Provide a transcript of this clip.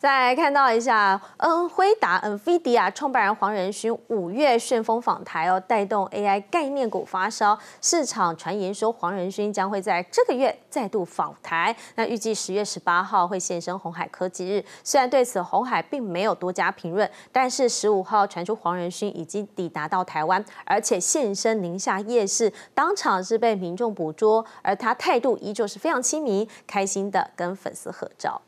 再看到一下，恩辉达、恩 d 迪 a 创办人黄仁勋五月旋风访台哦，带动 AI 概念股发烧。市场传言说黄仁勋将会在这个月再度访台，那预计十月十八号会现身红海科技日。虽然对此红海并没有多加评论，但是十五号传出黄仁勋已经抵达到台湾，而且现身宁夏夜市，当场是被民众捕捉，而他态度依旧是非常亲民，开心的跟粉丝合照。